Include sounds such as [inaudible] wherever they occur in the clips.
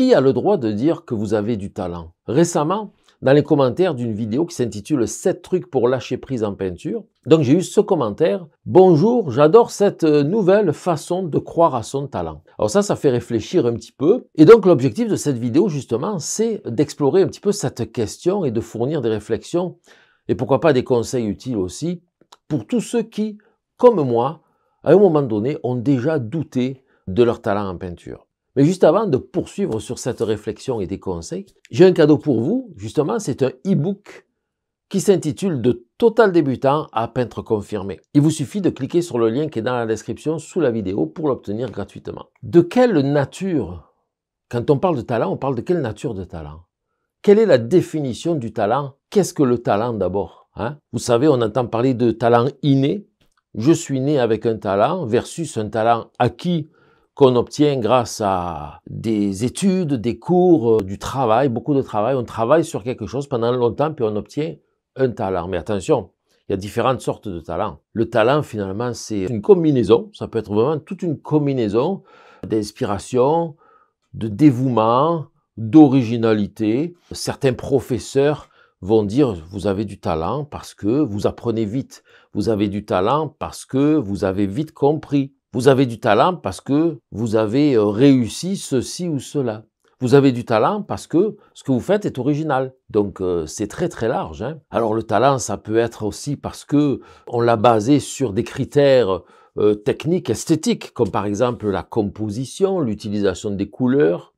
Qui a le droit de dire que vous avez du talent Récemment, dans les commentaires d'une vidéo qui s'intitule 7 trucs pour lâcher prise en peinture. Donc j'ai eu ce commentaire. Bonjour, j'adore cette euh, nouvelle façon de croire à son talent. Alors ça, ça fait réfléchir un petit peu. Et donc l'objectif de cette vidéo, justement, c'est d'explorer un petit peu cette question et de fournir des réflexions et pourquoi pas des conseils utiles aussi pour tous ceux qui, comme moi, à un moment donné, ont déjà douté de leur talent en peinture. Mais juste avant de poursuivre sur cette réflexion et des conseils, j'ai un cadeau pour vous. Justement, c'est un e-book qui s'intitule De total débutant à peintre confirmé. Il vous suffit de cliquer sur le lien qui est dans la description sous la vidéo pour l'obtenir gratuitement. De quelle nature, quand on parle de talent, on parle de quelle nature de talent Quelle est la définition du talent Qu'est-ce que le talent d'abord hein? Vous savez, on entend parler de talent inné. Je suis né avec un talent versus un talent acquis qu'on obtient grâce à des études, des cours, euh, du travail, beaucoup de travail. On travaille sur quelque chose pendant longtemps, puis on obtient un talent. Mais attention, il y a différentes sortes de talents. Le talent, finalement, c'est une combinaison. Ça peut être vraiment toute une combinaison d'inspiration, de dévouement, d'originalité. Certains professeurs vont dire vous avez du talent parce que vous apprenez vite, vous avez du talent parce que vous avez vite compris, vous avez du talent parce que vous avez euh, réussi ceci ou cela. Vous avez du talent parce que ce que vous faites est original. Donc euh, c'est très très large. Hein. Alors le talent, ça peut être aussi parce que on l'a basé sur des critères euh, techniques, esthétiques, comme par exemple la composition, l'utilisation des couleurs,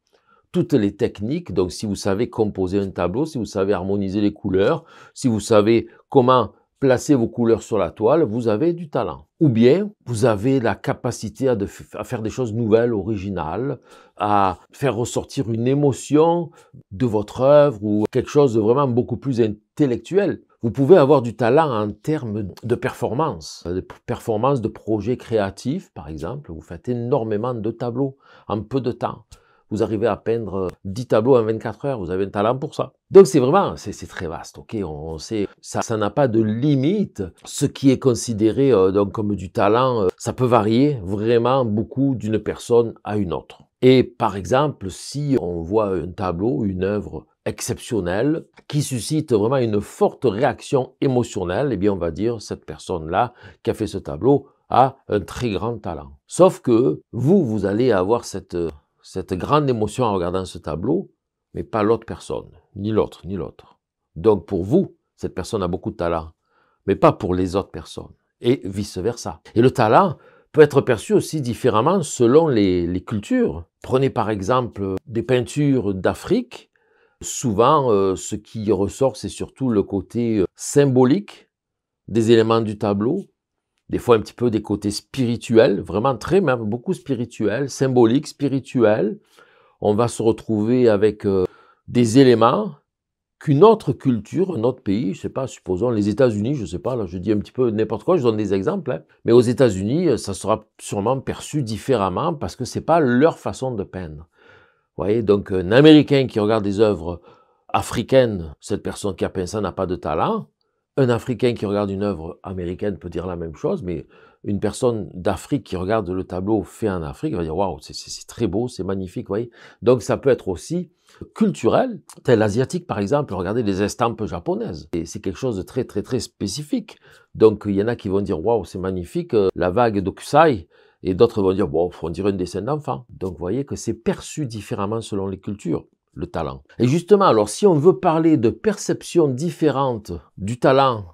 toutes les techniques. Donc si vous savez composer un tableau, si vous savez harmoniser les couleurs, si vous savez comment placez vos couleurs sur la toile, vous avez du talent. Ou bien vous avez la capacité à, faire des choses nouvelles, originales, à faire ressortir une émotion de votre œuvre ou quelque chose de vraiment beaucoup plus intellectuel. Vous pouvez avoir du talent en termes de performance, de performance de projets créatifs, par exemple. Vous faites énormément de tableaux en peu de temps vous arrivez à peindre 10 tableaux en 24 heures, vous avez un talent pour ça. Donc c'est vraiment, c'est très vaste, ok, on, sait, ça n'a pas de limite. Ce qui est considéré euh, comme du talent, euh, ça peut varier vraiment beaucoup d'une personne à une autre. Et par exemple, si on voit un tableau, une œuvre exceptionnelle qui suscite vraiment une forte réaction émotionnelle, eh bien on va dire cette personne-là qui a fait ce tableau a un très grand talent. Sauf que vous, vous allez avoir cette euh, cette grande émotion en regardant ce tableau, mais pas l'autre personne, ni l'autre, ni l'autre. Donc pour vous, cette personne a beaucoup de talent, mais pas pour les autres personnes, et vice-versa. Et le talent peut être perçu aussi différemment selon les, cultures. Prenez par exemple des peintures d'Afrique. Souvent, euh, ce qui ressort, c'est surtout le côté euh, symbolique des éléments du tableau, des fois un petit peu des côtés spirituels, vraiment très même beaucoup spirituels, symboliques, spirituels. On va se retrouver avec euh, des éléments qu'une autre culture, un autre pays, je sais pas, supposons les États-Unis, je sais pas, là je dis un petit peu n'importe quoi, je donne des exemples, hein, mais aux États-Unis, euh, ça sera sûrement perçu différemment parce que ce n'est pas leur façon de peindre. Vous voyez, donc un Américain qui regarde des œuvres africaines, cette personne qui a peint ça n'a pas de talent, un Africain qui regarde une œuvre américaine peut dire la même chose, mais une personne d'Afrique qui regarde le tableau fait en Afrique va dire waouh, c'est très beau, c'est magnifique, vous voyez. Donc ça peut être aussi culturel, tel asiatique par exemple, regardez les estampes japonaises. Et c'est quelque chose de très très très spécifique. Donc il y en a qui vont dire waouh, c'est magnifique, euh, la vague d'Okusai. Et d'autres vont dire, bon, on dirait une dessin d'enfant. Donc, vous voyez que c'est perçu différemment selon les cultures le talent. Et justement, alors si on veut parler de perceptions différentes du talent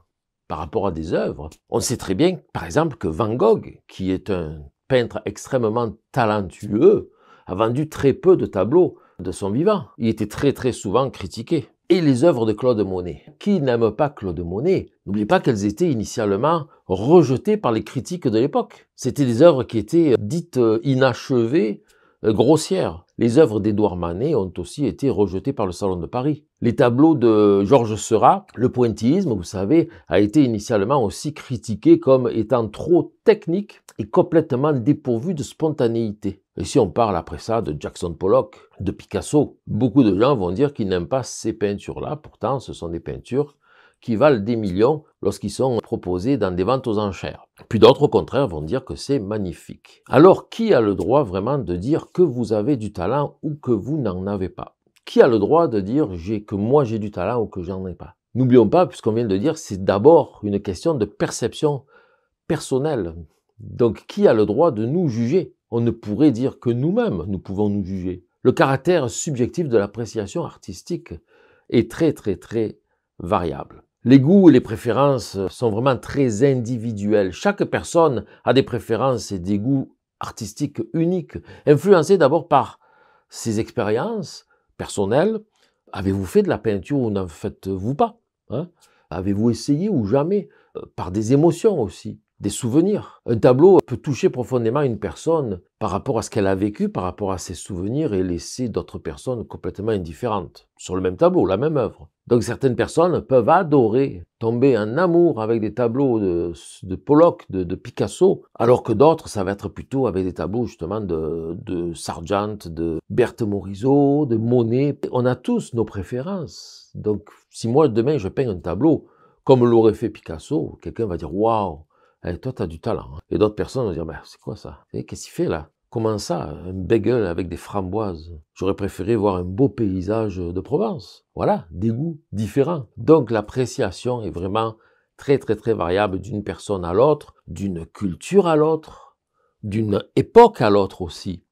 par rapport à des œuvres, on sait très bien, par exemple, que Van Gogh, qui est un peintre extrêmement talentueux, a vendu très peu de tableaux de son vivant. Il était très très souvent critiqué. Et les œuvres de Claude Monet. Qui n'aime pas Claude Monet N'oubliez pas qu'elles étaient initialement rejetées par les critiques de l'époque. C'était des œuvres qui étaient euh, dites euh, inachevées, euh, Grossières, Les œuvres d'Édouard Manet ont aussi été rejetées par le Salon de Paris. Les tableaux de Georges Seurat, le pointillisme, vous savez, a été initialement aussi critiqué comme étant trop technique et complètement dépourvu de spontanéité. Et si on parle après ça de Jackson Pollock, de Picasso, beaucoup de gens vont dire qu'ils n'aiment pas ces peintures-là, pourtant ce sont des peintures qui valent des millions lorsqu'ils sont proposés dans des ventes aux enchères. Puis d'autres, au contraire, vont dire que c'est magnifique. Alors, qui a le droit vraiment de dire que vous avez du talent ou que vous n'en avez pas Qui a le droit de dire que moi j'ai du talent ou que j'en ai pas N'oublions pas, puisqu'on vient de dire, c'est d'abord une question de perception personnelle. Donc, qui a le droit de nous juger On ne pourrait dire que nous-mêmes, nous pouvons nous juger. Le caractère subjectif de l'appréciation artistique est très, très, très variable. Les goûts et les préférences euh, sont vraiment très individuels. Chaque personne a des préférences et des goûts artistiques uniques, influencés d'abord par ses expériences personnelles. Avez-vous fait de la peinture ou n'en faites-vous pas hein Avez-vous essayé ou jamais euh, Par des émotions aussi des souvenirs. Un tableau peut toucher profondément une personne par rapport à ce qu'elle a vécu, par rapport à ses souvenirs et laisser d'autres personnes complètement indifférentes sur le même tableau, la même œuvre. Donc certaines personnes peuvent adorer, tomber en amour avec des tableaux de, Pollock, de, Picasso, alors que d'autres, ça va être plutôt avec des tableaux justement de, de Sargent, de Berthe Morisot, de Monet. On a tous nos préférences. Donc si moi demain je peins un tableau comme l'aurait fait Picasso, quelqu'un va dire waouh, eh, toi, tu as du talent. Hein. Et d'autres personnes vont dire, c'est quoi ça eh, Qu'est-ce qu'il fait là Comment ça, un bagel avec des framboises J'aurais préféré voir un beau paysage de Provence. Voilà, des goûts différents. Donc l'appréciation est vraiment très très très variable d'une personne à l'autre, d'une culture à l'autre, d'une époque à l'autre aussi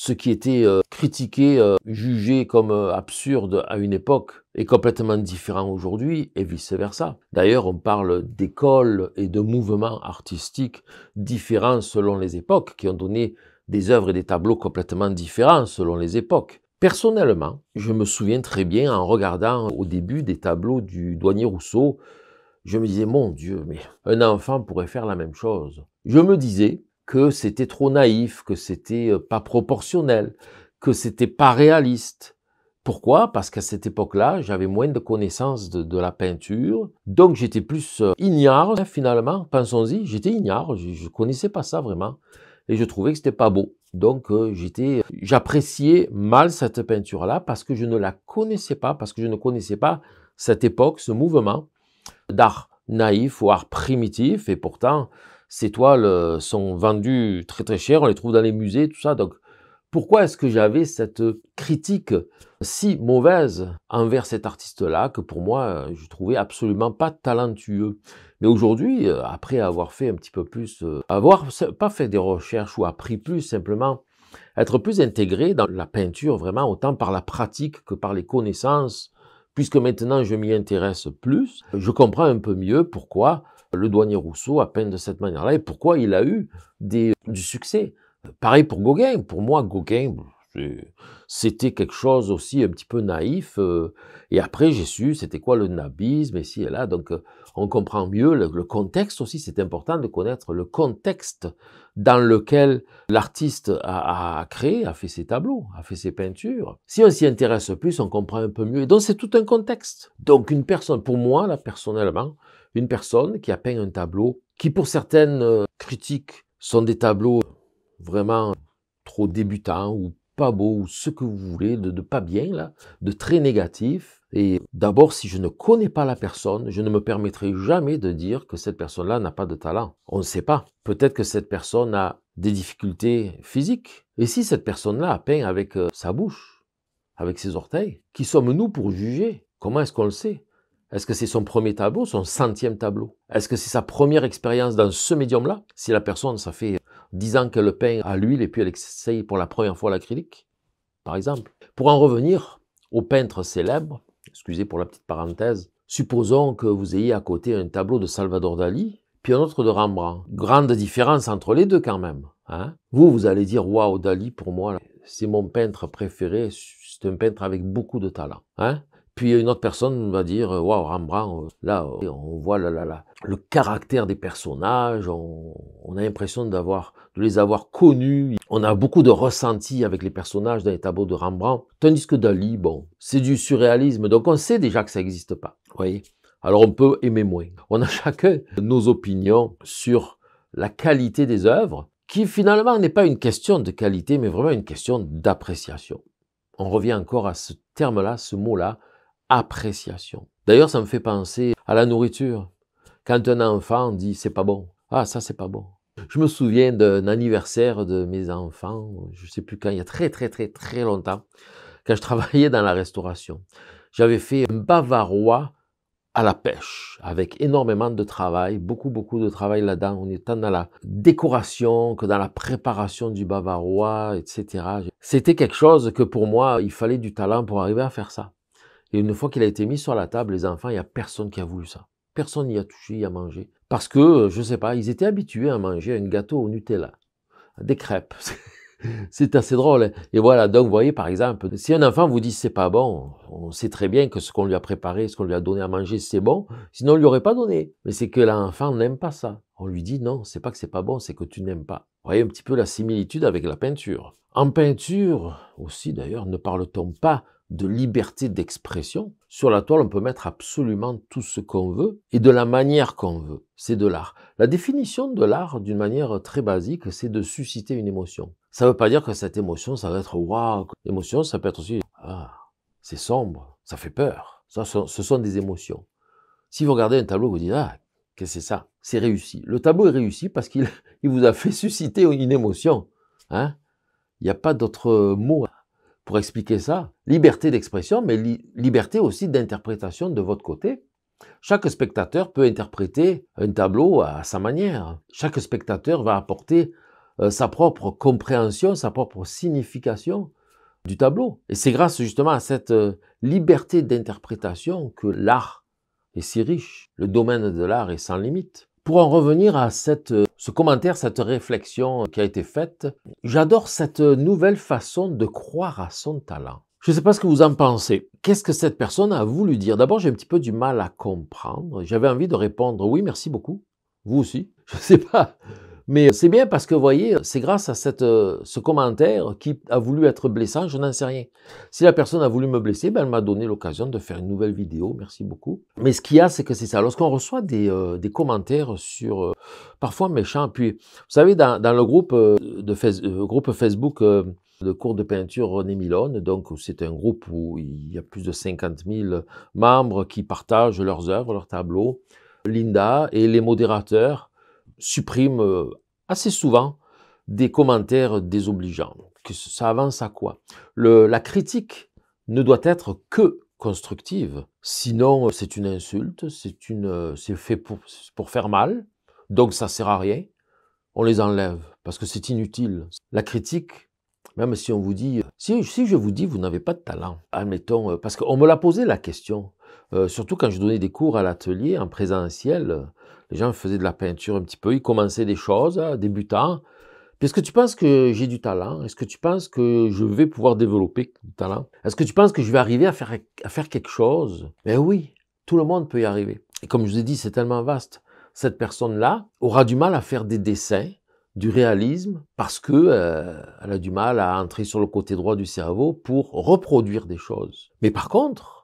ce qui était euh, critiqué, euh, jugé comme euh, absurde à une époque est complètement différent aujourd'hui et vice-versa. D'ailleurs, on parle d'écoles et de mouvements artistiques différents selon les époques, qui ont donné des œuvres et des tableaux complètement différents selon les époques. Personnellement, je me souviens très bien en regardant au début des tableaux du douanier Rousseau, je me disais, mon Dieu, mais un enfant pourrait faire la même chose. Je me disais, que c'était trop naïf, que c'était euh, pas proportionnel, que c'était pas réaliste. Pourquoi Parce qu'à cette époque-là, j'avais moins de connaissances de, la peinture, donc j'étais plus euh, ignare finalement. Pensons-y, j'étais ignare, je, connaissais pas ça vraiment, et je trouvais que c'était pas beau. Donc euh, j'étais, j'appréciais mal cette peinture-là parce que je ne la connaissais pas, parce que je ne connaissais pas cette époque, ce mouvement d'art naïf ou art primitif, et pourtant ces toiles euh, sont vendues très très cher, on les trouve dans les musées, tout ça. Donc pourquoi est-ce que j'avais cette critique si mauvaise envers cet artiste-là que pour moi, euh, je trouvais absolument pas talentueux Mais aujourd'hui, euh, après avoir fait un petit peu plus, avoir pas fait des recherches ou appris plus, simplement être plus intégré dans la peinture vraiment autant par la pratique que par les connaissances, puisque maintenant je m'y intéresse plus, je comprends un peu mieux pourquoi le douanier Rousseau à peine de cette manière-là et pourquoi il a eu du succès. Pareil pour Gauguin. Pour moi, Gauguin, c'était quelque chose aussi un petit peu naïf. Euh, et après, j'ai su c'était quoi le nabisme, et si et là. Donc, euh, on comprend mieux le, contexte aussi. C'est important de connaître le contexte dans lequel l'artiste a, a, créé, a fait ses tableaux, a fait ses peintures. Si on s'y intéresse plus, on comprend un peu mieux. Et donc, c'est tout un contexte. Donc, une personne, pour moi, là, personnellement, une personne qui a peint un tableau qui, pour certaines euh, critiques, sont des tableaux vraiment trop débutants ou pas beau, ce que vous voulez, de, de pas bien, là, de très négatif. Et d'abord, si je ne connais pas la personne, je ne me permettrai jamais de dire que cette personne-là n'a pas de talent. On ne sait pas. Peut-être que cette personne a des difficultés physiques. Et si cette personne-là a peint avec euh, sa bouche, avec ses orteils, qui sommes-nous pour juger Comment est-ce qu'on le sait Est-ce que c'est son premier tableau, son centième tableau Est-ce que c'est sa première expérience dans ce médium-là Si la personne, ça fait euh, disant qu'elle peint à l'huile et puis elle essaye pour la première fois l'acrylique, par exemple. Pour en revenir au peintre célèbre, excusez pour la petite parenthèse, supposons que vous ayez à côté un tableau de Salvador Dali, puis un autre de Rembrandt. Grande différence entre les deux quand même. Hein vous, vous allez dire, waouh, Dali, pour moi, c'est mon peintre préféré, c'est un peintre avec beaucoup de talent. Hein puis une autre personne va dire euh, Waouh, Rembrandt, euh, là, euh, on voit là, le caractère des personnages, on, on a l'impression d'avoir de les avoir connus. On a beaucoup de ressentis avec les personnages dans les tableaux de Rembrandt. Tandis que Dali, bon, c'est du surréalisme, donc on sait déjà que ça n'existe pas. voyez Alors on peut aimer moins. On a [laughs] chacun nos opinions sur la qualité des œuvres, qui finalement n'est pas une question de qualité, mais vraiment une question d'appréciation. On revient encore à ce terme-là, ce mot-là, appréciation. D'ailleurs, ça me fait penser à la nourriture. Quand un enfant dit c'est pas bon, ah ça c'est pas bon. Je me souviens d'un anniversaire de mes enfants, je sais plus quand, il y a très très très très longtemps, quand je travaillais dans la restauration. J'avais fait un bavarois à la pêche, avec énormément de travail, beaucoup, beaucoup de travail là-dedans. On est tant dans la décoration que dans la préparation du bavarois, etc. C'était quelque chose que pour moi, il fallait du talent pour arriver à faire ça. Et une fois qu'il a été mis sur la table, les enfants, il n'y a personne qui a voulu ça. Personne n'y a touché, n'y a mangé. Parce que, euh, je ne sais pas, ils étaient habitués à manger un gâteau au Nutella, des crêpes. [laughs] c'est assez drôle. Hein. et voilà, donc vous voyez par exemple, si un enfant vous dit c'est pas bon, on sait très bien que ce qu'on lui a préparé, ce qu'on lui a donné à manger, c'est bon, sinon on lui aurait pas donné. Mais c'est que l'enfant n'aime pas ça. On lui dit non, c'est pas que c'est pas bon, c'est que tu n'aimes pas. Vous voyez un petit peu la similitude avec la peinture. En peinture aussi d'ailleurs, ne parle-t-on pas de liberté d'expression. Sur la toile, on peut mettre absolument tout ce qu'on veut et de la manière qu'on veut. C'est de l'art. La définition de l'art, d'une manière très basique, c'est de susciter une émotion. Ça ne veut pas dire que cette émotion, ça va être waouh. Émotion, ça peut être aussi ah, c'est sombre, ça fait peur. ce sont des émotions. Si vous regardez un tableau, vous dites ah, qu'est-ce que c'est ça C'est réussi. Le tableau est réussi parce qu'il [laughs] vous a fait susciter une émotion. Hein il n'y a pas d'autre mot pour expliquer ça, liberté d'expression, mais liberté aussi d'interprétation de votre côté. Chaque spectateur peut interpréter un tableau à sa manière. Chaque spectateur va apporter euh, sa propre compréhension, sa propre signification du tableau. Et c'est grâce justement à cette euh, liberté d'interprétation que l'art est si riche. Le domaine de l'art est sans limite. Pour en revenir à cette, euh, ce commentaire, cette réflexion qui a été faite, j'adore cette nouvelle façon de croire à son talent. Je ne sais pas ce que vous en pensez. Qu'est-ce que cette personne a voulu dire D'abord, j'ai un petit peu du mal à comprendre. J'avais envie de répondre oui, merci beaucoup. Vous aussi. [laughs] Je ne sais pas. Mais c'est bien parce que, vous voyez, c'est grâce à cette, euh, ce commentaire qui a voulu être blessant, je n'en sais rien. Si la personne a voulu me blesser, ben, elle m'a donné l'occasion de faire une nouvelle vidéo, merci beaucoup. Mais ce qu'il y a, c'est que c'est ça. Lorsqu'on reçoit des, euh, commentaires sur, euh, parfois méchants, puis, vous savez, dans, le groupe, de Facebook de cours de peinture René Milone. Donc, c'est un groupe où il y a plus de 50 000 membres qui partagent leurs œuvres, leurs tableaux. Linda et les modérateurs supprime euh, assez souvent des commentaires désobligeants. Que ça avance à quoi La critique ne doit être que constructive, sinon euh, c'est une insulte, c'est une, euh, c'est fait pour, faire mal, donc ça sert à rien. On les enlève parce que c'est inutile. La critique, même si on vous dit, si, si je vous dis vous n'avez pas de talent, admettons, parce qu'on me l'a posé la question, euh, surtout quand je donnais des cours à l'atelier en présentiel, les gens faisaient de la peinture un petit peu, ils commençaient des choses, hein, débutants. Est-ce que tu penses que j'ai du talent Est-ce que tu penses que je vais pouvoir développer du talent Est-ce que tu penses que je vais arriver à faire, quelque chose Ben oui, tout le monde peut y arriver. Et comme je vous ai dit, c'est tellement vaste. Cette personne-là aura du mal à faire des dessins, du réalisme, parce que euh, elle a du mal à entrer sur le côté droit du cerveau pour reproduire des choses. Mais par contre,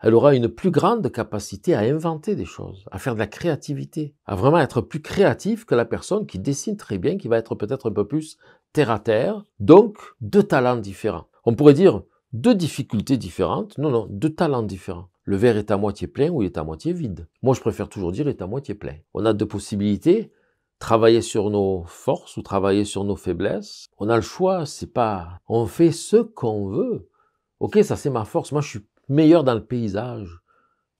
elle aura une plus grande capacité à inventer des choses, à faire de la créativité, à vraiment être plus créatif que la personne qui dessine très bien, qui va être peut-être un peu plus terre à terre. Donc, deux talents différents. On pourrait dire deux difficultés différentes. Non, non, deux talents différents. Le verre est à moitié plein ou il est à moitié vide. Moi, je préfère toujours dire il est à moitié plein. On a deux possibilités travailler sur nos forces ou travailler sur nos faiblesses. On a le choix, c'est pas on fait ce qu'on veut. OK, ça c'est ma force. Moi je suis meilleur dans le paysage.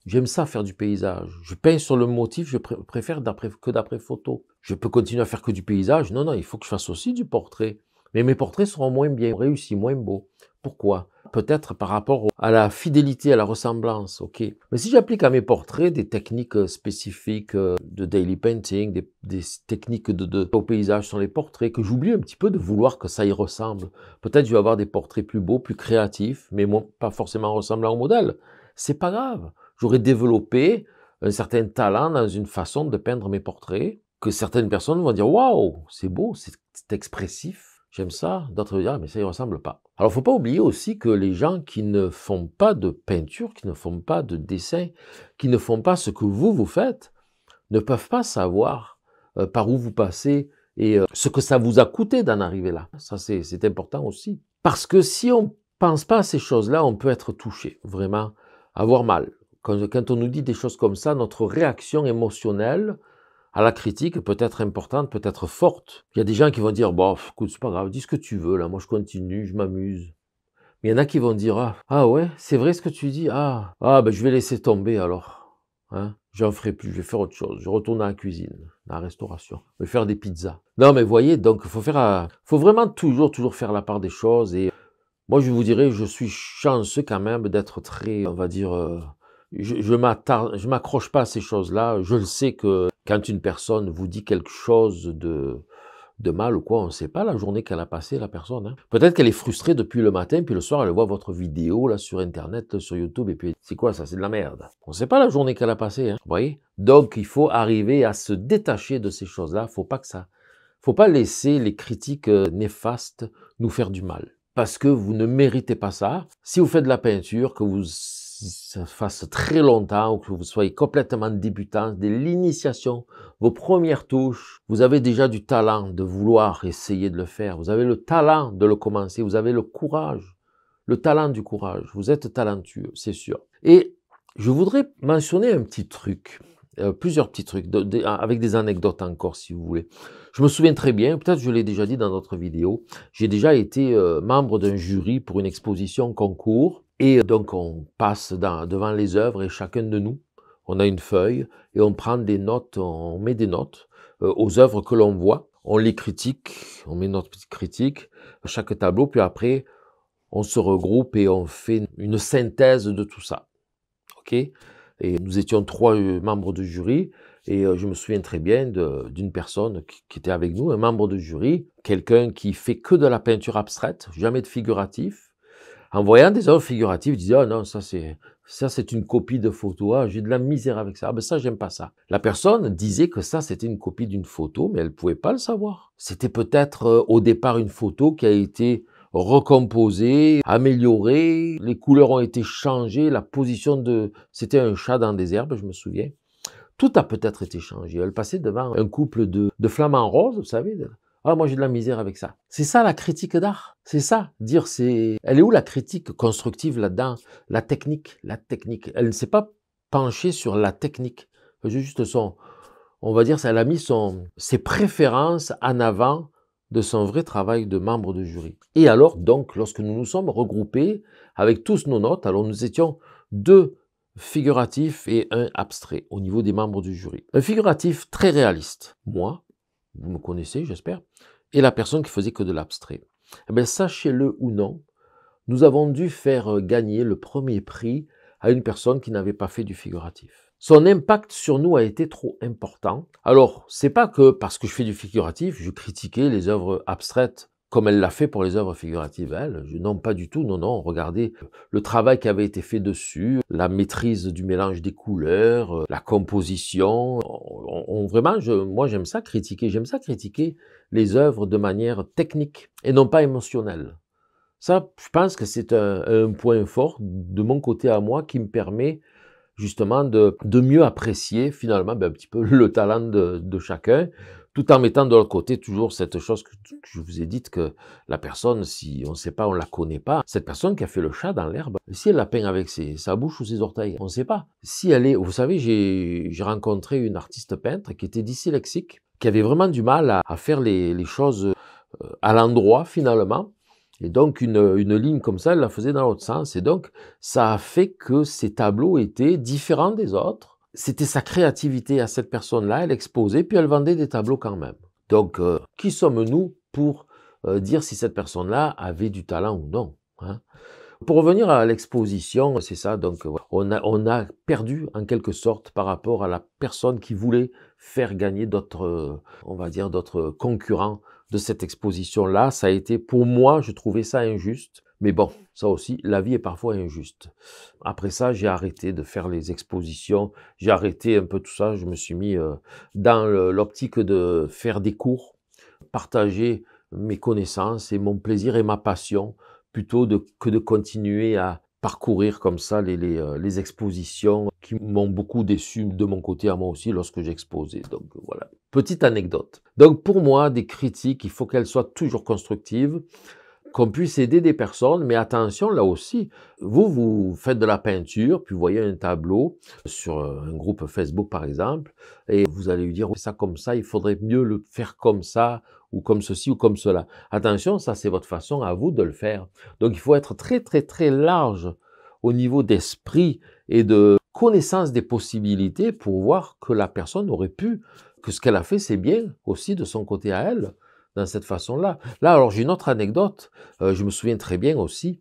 J'aime ça faire du paysage. Je peins sur le motif, je préfère que d'après photo. Je peux continuer à faire que du paysage. Non, non, il faut que je fasse aussi du portrait. Mais mes portraits seront moins bien réussis, moins beaux. Pourquoi Peut-être par rapport à la fidélité, à la ressemblance, ok. Mais si j'applique à mes portraits des techniques euh, spécifiques euh, de daily painting, des, techniques de, de, paysage sur les portraits, que j'oublie un petit peu de vouloir que ça y ressemble. Peut-être je vais avoir des portraits plus beaux, plus créatifs, mais pas forcément ressemblant au modèle. C'est pas grave. J'aurais développé un certain talent dans une façon de peindre mes portraits que certaines personnes vont dire waouh, c'est beau, c'est expressif j'aime ça, d'autres diront, mais ça ne ressemble pas. Alors, il ne faut pas oublier aussi que les gens qui ne font pas de peinture, qui ne font pas de dessin, qui ne font pas ce que vous, vous faites, ne peuvent pas savoir euh, par où vous passez et euh, ce que ça vous a coûté d'en arriver là. Ça, c'est important aussi. Parce que si on ne pense pas à ces choses-là, on peut être touché, vraiment avoir mal. quand, on nous dit des choses comme ça, notre réaction émotionnelle à la critique peut être importante, peut être forte. Il y a des gens qui vont dire, bon, bah, écoute, c'est pas grave, dis ce que tu veux, là, moi je continue, je m'amuse. Mais il y en a qui vont dire, ah, ah, ouais, c'est vrai ce que tu dis, ah, ah, ben je vais laisser tomber alors. Hein J'en ferai plus, je vais faire autre chose, je retourne à la cuisine, à la restauration, je vais faire des pizzas. Non, mais voyez, donc, faut faire, euh, faut vraiment toujours, toujours faire la part des choses et moi, je vous dirais, je suis chanceux quand même d'être très, on va dire, euh, je, je m'accroche pas à ces choses-là. Je le sais que quand une personne vous dit quelque chose de, de mal ou quoi, on ne sait pas la journée qu'elle a passée, la personne. Hein. Peut-être qu'elle est frustrée depuis le matin, puis le soir, elle voit votre vidéo là sur Internet, sur YouTube, et puis c'est quoi ça C'est de la merde. On ne sait pas la journée qu'elle a passée. Hein. voyez Donc, il faut arriver à se détacher de ces choses-là. Il ne Faut pas que ça. Faut pas laisser les critiques euh, néfastes nous faire du mal. Parce que vous ne méritez pas ça. Si vous faites de la peinture, que vous ça fasse très longtemps ou que vous soyez complètement débutant, dès l'initiation, vos premières touches, vous avez déjà du talent de vouloir essayer de le faire. Vous avez le talent de le commencer. Vous avez le courage, le talent du courage. Vous êtes talentueux, c'est sûr. Et je voudrais mentionner un petit truc. Euh, plusieurs petits trucs, avec des anecdotes encore si vous voulez. Je me souviens très bien, peut-être je l'ai déjà dit dans d'autres vidéos, j'ai déjà été euh, membre d'un jury pour une exposition concours et donc on passe devant les œuvres et chacun de nous, on a une feuille et on prend des notes, on met des notes euh, aux œuvres que l'on voit, on les critique, on met notre petite critique à chaque tableau, puis après on se regroupe et on fait une synthèse de tout ça. OK Et nous étions trois euh, membres de jury et euh, je me souviens très bien d'une personne qui, qui, était avec nous, un membre de jury, quelqu'un qui fait que de la peinture abstraite, jamais de figuratif, en voyant des œuvres figuratives, disait oh ah non, ça c'est, ça c'est une copie de photo, ah, j'ai de la misère avec ça, ah, ben ça j'aime pas ça. La personne disait que ça c'était une copie d'une photo, mais elle pouvait pas le savoir. C'était peut-être euh, au départ une photo qui a été recomposée, améliorée, les couleurs ont été changées, la position de, c'était un chat dans des herbes, je me souviens. Tout a peut-être été changé. Elle passait devant un couple de, de flamants roses, vous savez, ah, moi j'ai de la misère avec ça. C'est ça la critique d'art. C'est ça, dire c'est. Elle est où la critique constructive là-dedans La technique, la technique. Elle ne s'est pas penchée sur la technique. Juste son, on va dire, elle a mis son, ses préférences en avant de son vrai travail de membre de jury. Et alors, donc, lorsque nous nous sommes regroupés avec tous nos notes, alors nous étions deux figuratifs et un abstrait au niveau des membres du jury. Un figuratif très réaliste, moi, vous me connaissez, j'espère, et la personne qui faisait que de l'abstrait. Eh bien, sachez-le ou non, nous avons dû faire euh, gagner le premier prix à une personne qui n'avait pas fait du figuratif. Son impact sur nous a été trop important. Alors, c'est pas que parce que je fais du figuratif, je critiquais les œuvres abstraites comme elle l'a fait pour les œuvres figuratives, elle. Non, pas du tout, non, non, regardez le travail qui avait été fait dessus, la maîtrise du mélange des couleurs, euh, la composition. On, vraiment, moi j'aime ça critiquer, j'aime ça critiquer les œuvres de manière technique et non pas émotionnelle. Ça, je pense que c'est un point fort de mon côté à moi qui me permet justement de, mieux apprécier finalement ben, un petit peu [laughs] le talent de, chacun, tout en mettant de l'autre côté toujours cette chose que, je vous ai dite, que la personne, si on ne sait pas, on ne la connaît pas, cette personne qui a fait le chat dans l'herbe, si elle l'a peint avec sa bouche ou ses orteils, on ne sait pas. Si elle est, vous savez, j'ai rencontré une artiste peintre qui était dyslexique, qui avait vraiment du mal à, faire les choses euh, à l'endroit finalement, et donc une, une, ligne comme ça, elle la faisait dans l'autre sens. Et donc ça a fait que ses tableaux étaient différents des autres. C'était sa créativité à cette personne-là, elle exposait, puis elle vendait des tableaux quand même. Donc euh, qui sommes-nous pour euh, dire si cette personne-là avait du talent ou non hein pour revenir à l'exposition, c'est ça, donc on a, on a, perdu en quelque sorte par rapport à la personne qui voulait faire gagner d'autres, euh, on va dire, d'autres concurrents de cette exposition-là, ça a été, pour moi, je trouvais ça injuste. Mais bon, ça aussi, la vie est parfois injuste. Après ça, j'ai arrêté de faire les expositions, j'ai arrêté un peu tout ça, je me suis mis euh, dans l'optique de faire des cours, partager mes connaissances et mon plaisir et ma passion, plutôt que de continuer à parcourir comme ça les, les, euh, les expositions qui m'ont beaucoup déçu de mon côté à moi aussi lorsque j'exposais. Donc voilà, petite anecdote. Donc pour moi, des critiques, il faut qu'elles soient toujours constructives, qu'on puisse aider des personnes, mais attention là aussi, vous, vous faites de la peinture, puis vous voyez un tableau sur un groupe Facebook par exemple, et vous allez lui dire, ça comme ça, il faudrait mieux le faire comme ça, ou comme ceci ou comme cela. Attention, ça c'est votre façon à vous de le faire. Donc il faut être très très très large au niveau d'esprit et de connaissance des possibilités pour voir que la personne aurait pu, que ce qu'elle a fait, c'est bien aussi de son côté à elle, dans cette façon-là. Là, alors j'ai une autre anecdote, euh, je me souviens très bien aussi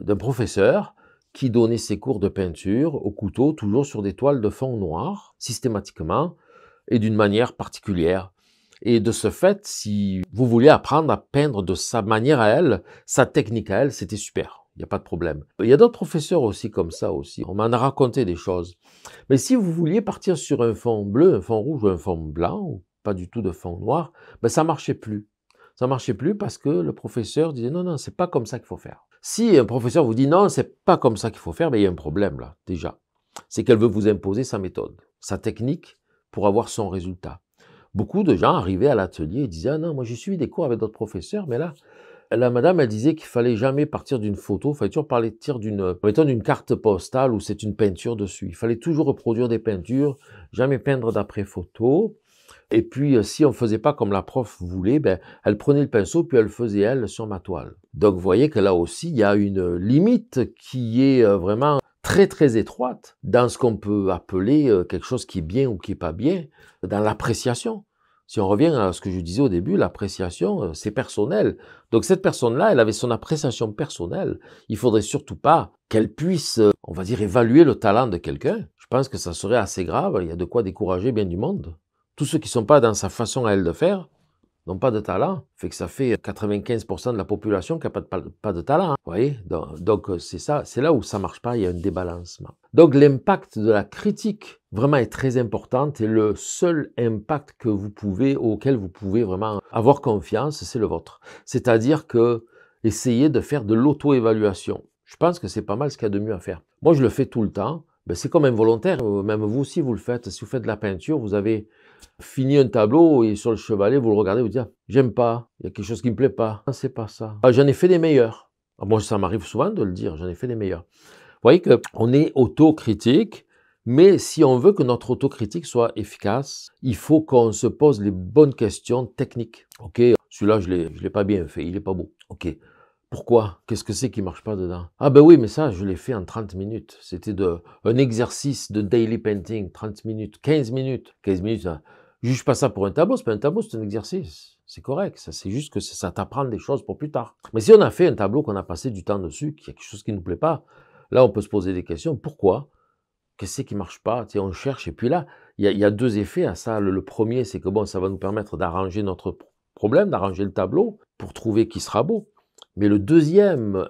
d'un professeur qui donnait ses cours de peinture au couteau, toujours sur des toiles de fond noir, systématiquement, et d'une manière particulière. Et de ce fait, si vous voulez apprendre à peindre de sa manière à elle, sa technique à elle, c'était super. Il n'y a pas de problème. Il y a d'autres professeurs aussi comme ça aussi. On m'en a raconté des choses. Mais si vous vouliez partir sur un fond bleu, un fond rouge ou un fond blanc, ou pas du tout de fond noir, ben ça marchait plus. Ça marchait plus parce que le professeur disait non, non, c'est pas comme ça qu'il faut faire. Si un professeur vous dit non, c'est pas comme ça qu'il faut faire, ben il y a un problème là, déjà. C'est qu'elle veut vous imposer sa méthode, sa technique pour avoir son résultat. Beaucoup de gens arrivaient à l'atelier et disaient ah non, moi j'ai suivi des cours avec d'autres professeurs, mais là, la madame, elle disait qu'il fallait jamais partir d'une photo, il fallait toujours partir d'une, euh, d'une carte postale ou c'est une peinture dessus. Il fallait toujours reproduire des peintures, jamais peindre d'après photo. Et puis, euh, si on faisait pas comme la prof voulait, ben, elle prenait le pinceau, puis elle faisait, elle, sur ma toile. Donc, vous voyez que là aussi, il y a une limite qui est euh, vraiment très, très étroite dans ce qu'on peut appeler quelque chose qui est bien ou qui est pas bien, dans l'appréciation si on revient à ce que je disais au début, l'appréciation, euh, c'est personnel. Donc cette personne-là, elle avait son appréciation personnelle. Il faudrait surtout pas qu'elle puisse, euh, on va dire, évaluer le talent de quelqu'un. Je pense que ça serait assez grave. Il y a de quoi décourager bien du monde. Tous ceux qui ne sont pas dans sa façon à elle de faire, n'ont pas de talent, fait que ça fait 95% de la population qui n'a pas, pas de, talent. Hein, vous voyez Donc euh, c'est ça, c'est là où ça marche pas, il y a un débalancement. Donc l'impact de la critique vraiment est très importante et le seul impact que vous pouvez, auquel vous pouvez vraiment avoir confiance, c'est le vôtre. C'est-à-dire que essayer de faire de l'auto-évaluation. Je pense que c'est pas mal ce qu'il y a de mieux à faire. Moi je le fais tout le temps. Ben, c'est comme volontaire. Euh, même vous aussi vous le faites. Si vous faites de la peinture, vous avez Fini un tableau et sur le chevalet, vous le regardez, vous dites, ah, j'aime pas, il y a quelque chose qui me plaît pas, ah, c'est pas ça. Ah, j'en ai fait des meilleurs. moi, ça m'arrive souvent de le dire, j'en ai fait des meilleurs. Vous voyez qu'on est autocritique, mais si on veut que notre autocritique soit efficace, il faut qu'on se pose les bonnes questions techniques. Ok, celui-là, je ne l'ai pas bien fait, il n'est pas beau. Ok, pourquoi Qu'est-ce que c'est qui marche pas dedans Ah ben oui, mais ça, je l'ai fait en 30 minutes. C'était un exercice de daily painting, 30 minutes, 15 minutes. 15 minutes, juge pas ça pour un tableau, c'est pas un tableau, c'est un exercice. C'est correct, ça c'est juste que ça t'apprend des choses pour plus tard. Mais si on a fait un tableau qu'on a passé du temps dessus, qu'il y a quelque chose qui ne nous plaît pas, là on peut se poser des questions. Pourquoi Qu'est-ce qui marche pas On cherche et puis là, il y, a deux effets à ça. Le, le premier, c'est que bon, ça va nous permettre d'arranger notre problème, d'arranger le tableau pour trouver qui sera beau. Mais le deuxième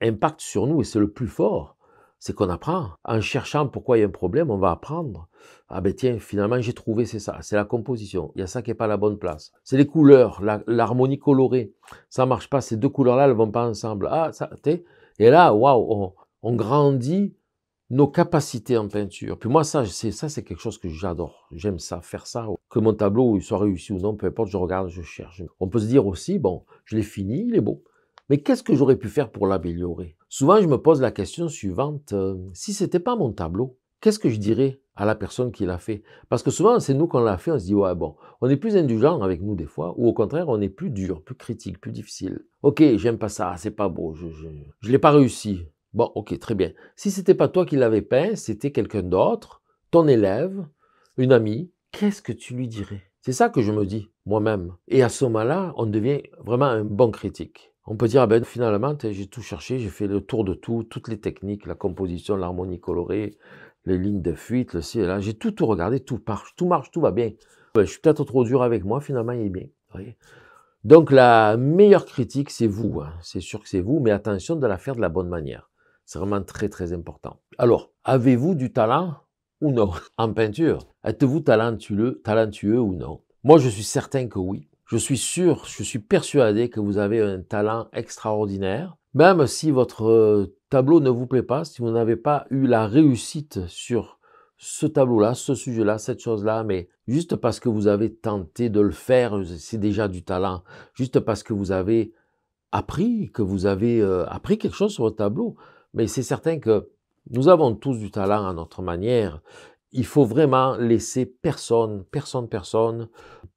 impact sur nous, et c'est le plus fort, c'est qu'on apprend. En cherchant pourquoi il y a un problème, on va apprendre. Ah ben tiens, finalement j'ai trouvé, c'est ça, c'est la composition. Il y a ça qui n'est pas à la bonne place. C'est les couleurs, l'harmonie colorée. Ça marche pas, ces deux couleurs-là, elles vont pas ensemble. Ah, ça, Et là, waouh, on, grandit nos capacités en peinture. Puis moi, ça, c'est ça, c'est quelque chose que j'adore. J'aime ça, faire ça. Que mon tableau soit réussi ou non, peu importe, je regarde, je cherche. On peut se dire aussi, bon, je l'ai fini, il est beau. Mais qu'est-ce que j'aurais pu faire pour l'améliorer Souvent, je me pose la question suivante Si euh, si c'était pas mon tableau, qu'est-ce que je dirais à la personne qui l'a fait Parce que souvent, c'est nous qu'on l'a fait, on se dit ouais bon, on est plus indulgent avec nous des fois, ou au contraire, on est plus dur, plus critique, plus difficile. Ok, j'aime pas ça, c'est pas beau, je je, l'ai pas réussi. Bon, ok, très bien. Si c'était pas toi qui l'avais peint, c'était quelqu'un d'autre, ton élève, une amie, qu'est-ce que tu lui dirais C'est ça que je me dis moi-même. Et à ce moment-là, on devient vraiment un bon critique on peut dire, ah ben, finalement, j'ai tout cherché, j'ai fait le tour de tout, toutes les techniques, la composition, l'harmonie colorée, les lignes de fuite, le ciel, là, j'ai tout, tout regardé, tout marche, tout marche, tout va bien. je suis peut-être trop dur avec moi, finalement, il est bien. Donc, la meilleure critique, c'est vous. Hein. C'est sûr que c'est vous, mais attention de la faire de la bonne manière. C'est vraiment très, très important. Alors, avez-vous du talent ou non [laughs] en peinture Êtes-vous talentueux, talentueux ou non Moi, je suis certain que oui. Je suis sûr, je suis persuadé que vous avez un talent extraordinaire. Même si votre euh, tableau ne vous plaît pas, si vous n'avez pas eu la réussite sur ce tableau-là, ce sujet-là, cette chose-là, mais juste parce que vous avez tenté de le faire, c'est déjà du talent. Juste parce que vous avez appris, que vous avez euh, appris quelque chose sur votre tableau. Mais c'est certain que nous avons tous du talent à notre manière il faut vraiment laisser personne, personne, personne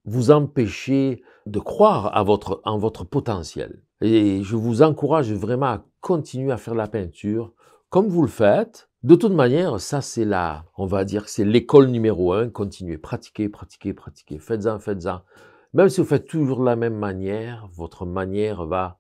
vous empêcher de croire à votre, en votre potentiel. Et je vous encourage vraiment à continuer à faire la peinture comme vous le faites. De toute manière, ça c'est là, on va dire, c'est l'école numéro un. Continuez, pratiquez, pratiquez, pratiquez. Faites-en, faites-en. Même si vous faites toujours la même manière, votre manière va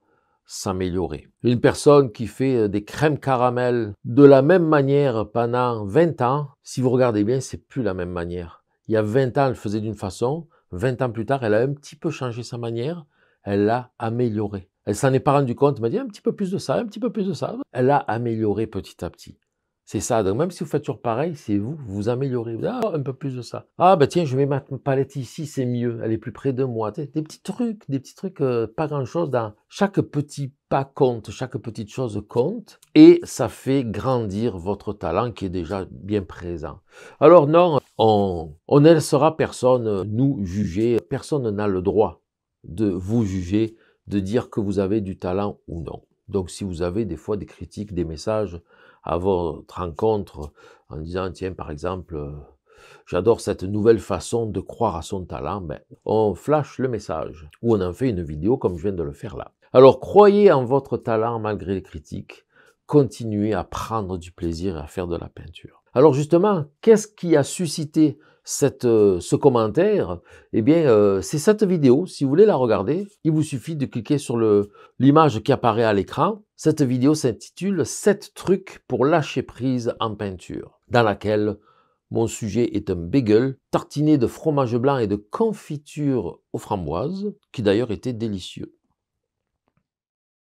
s'améliorer. Une personne qui fait euh, des crèmes caramel de la même manière pendant 20 ans, si vous regardez bien, c'est plus la même manière. Il y a 20 ans, elle faisait d'une façon, 20 ans plus tard, elle a un petit peu changé sa manière, elle l'a améliorée. Elle s'en est pas rendu compte, elle m'a dit un petit peu plus de ça, un petit peu plus de ça. Elle l'a amélioré petit à petit. C'est ça. Donc, même si vous faites toujours pareil, c'est vous, vous, améliorez. ah, un peu plus de ça. Ah, bah tiens, je mets ma palette ici, c'est mieux. Elle est plus près de moi. Des petits trucs, des petits trucs, euh, pas grand-chose. Dans chaque petit pas compte, chaque petite chose compte. Et ça fait grandir votre talent qui est déjà bien présent. Alors non, on, on ne laissera personne nous juger. Personne n'a le droit de vous juger, de dire que vous avez du talent ou non. Donc si vous avez des fois des critiques, des messages à votre rencontre en disant, tiens, par exemple, euh, j'adore cette nouvelle façon de croire à son talent, ben, on flash le message ou on en fait une vidéo comme je viens de le faire là. Alors croyez en votre talent malgré les critiques, continuez à prendre du plaisir et à faire de la peinture. Alors justement, qu'est-ce qui a suscité euh, ce commentaire Eh bien, euh, c'est cette vidéo. Si vous voulez la regarder, il vous suffit de cliquer sur l'image qui apparaît à l'écran. Cette vidéo s'intitule 7 trucs pour lâcher prise en peinture, dans laquelle mon sujet est un bagel tartiné de fromage blanc et de confiture aux framboises, qui d'ailleurs était délicieux.